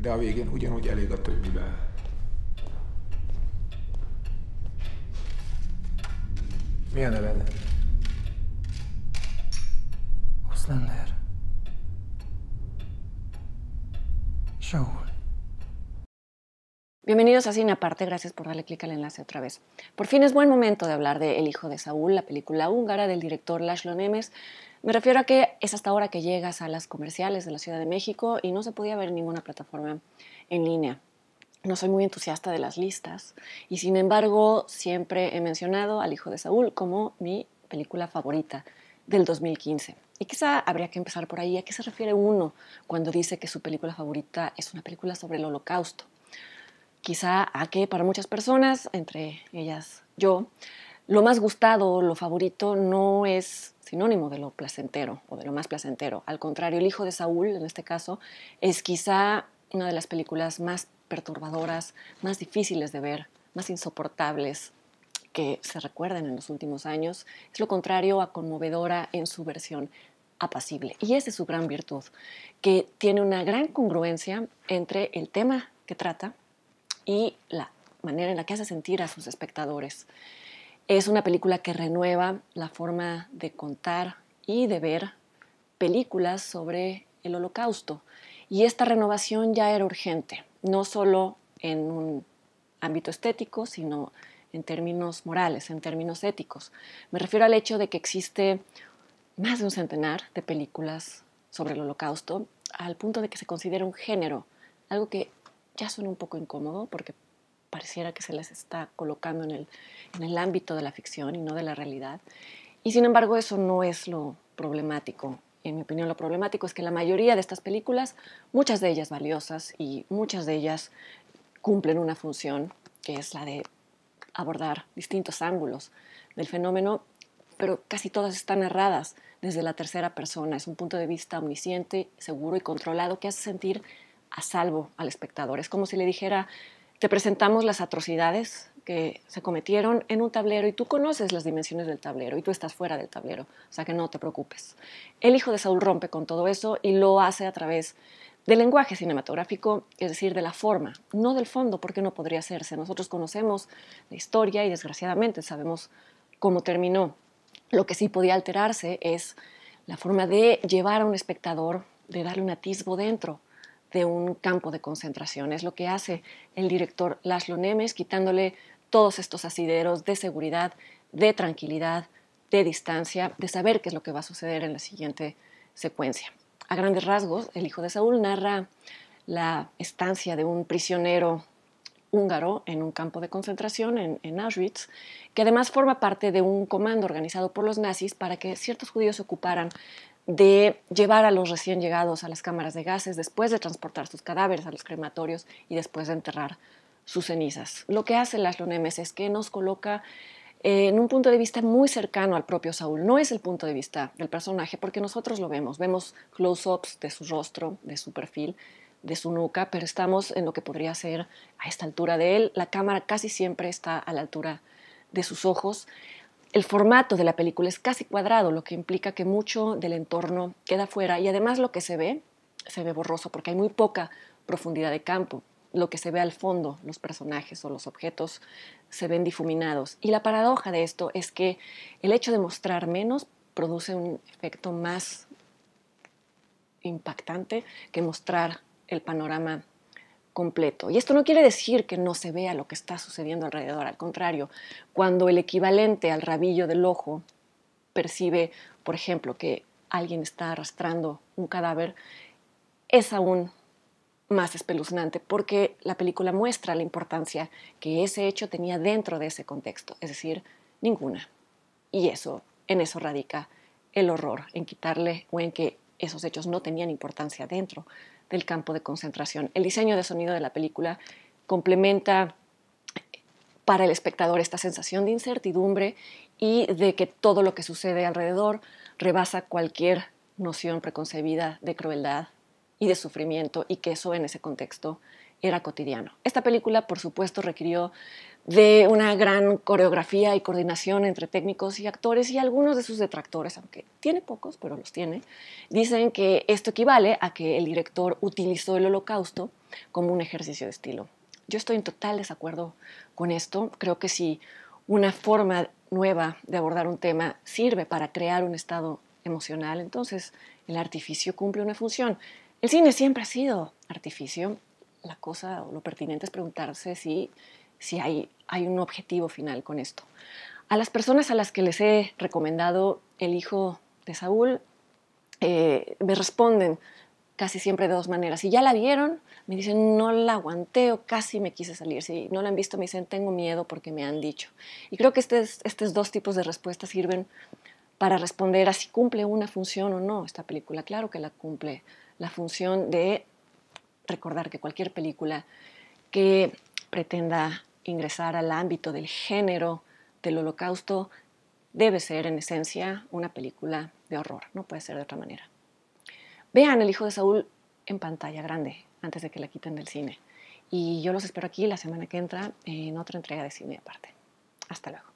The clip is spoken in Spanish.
De a végén ugyanúgy elég a többivel. Mi a neved? Oszlender. Saul. Bienvenidos a Cine Aparte, gracias por darle clic al enlace otra vez. Por fin es buen momento de hablar de El hijo de Saúl, la película húngara del director László Nemes. Me refiero a que es hasta ahora que llegas a las comerciales de la Ciudad de México y no se podía ver en ninguna plataforma en línea. No soy muy entusiasta de las listas y sin embargo siempre he mencionado al hijo de Saúl como mi película favorita del 2015. Y quizá habría que empezar por ahí. ¿A qué se refiere uno cuando dice que su película favorita es una película sobre el holocausto? quizá a que para muchas personas, entre ellas yo, lo más gustado, lo favorito, no es sinónimo de lo placentero o de lo más placentero. Al contrario, el hijo de Saúl, en este caso, es quizá una de las películas más perturbadoras, más difíciles de ver, más insoportables que se recuerden en los últimos años. Es lo contrario a conmovedora en su versión apacible. Y esa es su gran virtud, que tiene una gran congruencia entre el tema que trata, y la manera en la que hace sentir a sus espectadores. Es una película que renueva la forma de contar y de ver películas sobre el holocausto. Y esta renovación ya era urgente, no solo en un ámbito estético, sino en términos morales, en términos éticos. Me refiero al hecho de que existe más de un centenar de películas sobre el holocausto, al punto de que se considera un género, algo que ya son un poco incómodo porque pareciera que se les está colocando en el, en el ámbito de la ficción y no de la realidad. Y sin embargo eso no es lo problemático. En mi opinión lo problemático es que la mayoría de estas películas, muchas de ellas valiosas y muchas de ellas cumplen una función que es la de abordar distintos ángulos del fenómeno, pero casi todas están narradas desde la tercera persona. Es un punto de vista omnisciente, seguro y controlado que hace sentir a salvo al espectador. Es como si le dijera, te presentamos las atrocidades que se cometieron en un tablero y tú conoces las dimensiones del tablero y tú estás fuera del tablero, o sea que no te preocupes. El hijo de Saúl rompe con todo eso y lo hace a través del lenguaje cinematográfico, es decir, de la forma, no del fondo, porque no podría hacerse. Nosotros conocemos la historia y desgraciadamente sabemos cómo terminó. Lo que sí podía alterarse es la forma de llevar a un espectador, de darle un atisbo dentro de un campo de concentración. Es lo que hace el director Laszlo Nemes, quitándole todos estos asideros de seguridad, de tranquilidad, de distancia, de saber qué es lo que va a suceder en la siguiente secuencia. A grandes rasgos, el hijo de Saúl narra la estancia de un prisionero húngaro en un campo de concentración en, en, Auschwitz, que además forma parte de un comando organizado por los nazis para que ciertos judíos ocuparan de llevar a los recién llegados a las cámaras de gases, después de transportar sus cadáveres a los crematorios y después de enterrar sus cenizas. Lo que hace las Lonemes es que nos coloca eh, en un punto de vista muy cercano al propio Saúl. No es el punto de vista del personaje porque nosotros lo vemos, vemos close-ups de su rostro, de su perfil, de su nuca, pero estamos en lo que podría ser a esta altura de él. La cámara casi siempre está a la altura de sus ojos. El formato de la película es casi cuadrado, lo que implica que mucho del entorno queda fuera y además lo que se ve se ve borroso porque hay muy poca profundidad de campo. Lo que se ve al fondo, los personajes o los objetos, se ven difuminados. Y la paradoja de esto es que el hecho de mostrar menos produce un efecto más impactante que mostrar el panorama completo. Y esto no quiere decir que no se vea lo que está sucediendo alrededor, al contrario, cuando el equivalente al rabillo del ojo percibe, por ejemplo, que alguien está arrastrando un cadáver, es aún más espeluznante porque la película muestra la importancia que ese hecho tenía dentro de ese contexto, es decir, ninguna. Y eso, en eso radica el horror, en quitarle o en que esos hechos no tenían importancia dentro del campo de concentración. El diseño de sonido de la película complementa para el espectador esta sensación de incertidumbre y de que todo lo que sucede alrededor rebasa cualquier noción preconcebida de crueldad y de sufrimiento y que eso en ese contexto era cotidiano. Esta película, por supuesto, requirió de una gran coreografía y coordinación entre técnicos y actores y algunos de sus detractores, aunque tiene pocos, pero los tiene, dicen que esto equivale a que el director utilizó el holocausto como un ejercicio de estilo. Yo estoy en total desacuerdo con esto. Creo que si una forma nueva de abordar un tema sirve para crear un estado emocional, entonces el artificio cumple una función. El cine siempre ha sido artificio. La cosa o lo pertinente es preguntarse si si hay, hay un objetivo final con esto. A las personas a las que les he recomendado el hijo de Saúl, eh, me responden casi siempre de dos maneras. Si ya la vieron, me dicen, no la aguanté o casi me quise salir. Si no la han visto, me dicen, tengo miedo porque me han dicho. Y creo que este estos dos tipos de respuestas sirven para responder a si cumple una función o no esta película. Claro que la cumple la función de recordar que cualquier película que pretenda ingresar al ámbito del género del holocausto, debe ser en esencia una película de horror, no puede ser de otra manera. Vean El Hijo de Saúl en pantalla grande antes de que la quiten del cine. Y yo los espero aquí la semana que entra en otra entrega de cine aparte. Hasta luego.